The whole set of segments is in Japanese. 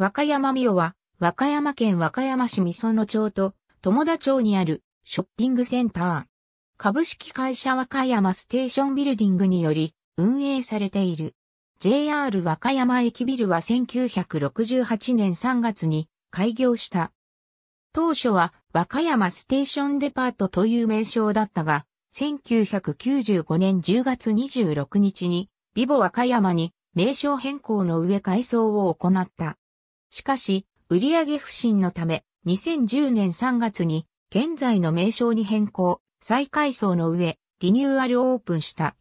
和歌山美代は、和歌山県和歌山市美園町と、友田町にあるショッピングセンター。株式会社和歌山ステーションビルディングにより運営されている。JR 和歌山駅ビルは1968年3月に開業した。当初は和歌山ステーションデパートという名称だったが、1995年10月26日に、ビボ和歌山に名称変更の上改装を行った。しかし、売上不振のため、2010年3月に、現在の名称に変更、再改装の上、リニューアルオープンした。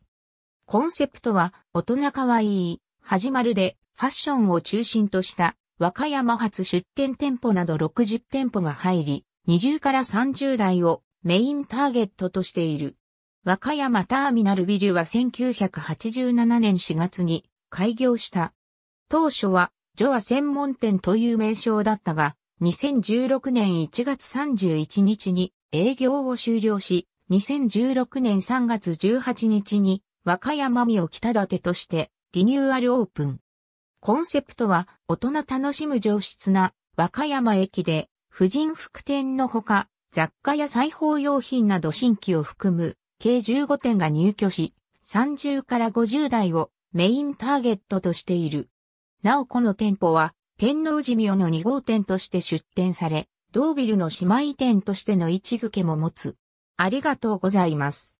コンセプトは、大人かわいい、始まるで、ファッションを中心とした、和歌山発出店店舗など60店舗が入り、20から30代をメインターゲットとしている。和歌山ターミナルビルは1987年4月に開業した。当初はジョア専門店という名称だったが、2016年1月31日に営業を終了し、2016年3月18日に和歌山美を北建としてリニューアルオープン。コンセプトは大人楽しむ上質な和歌山駅で婦人服店のほか雑貨や裁縫用品など新規を含む計15店が入居し30から50代をメインターゲットとしている。なおこの店舗は、天王寺明の2号店として出店され、同ビルの姉妹店としての位置づけも持つ。ありがとうございます。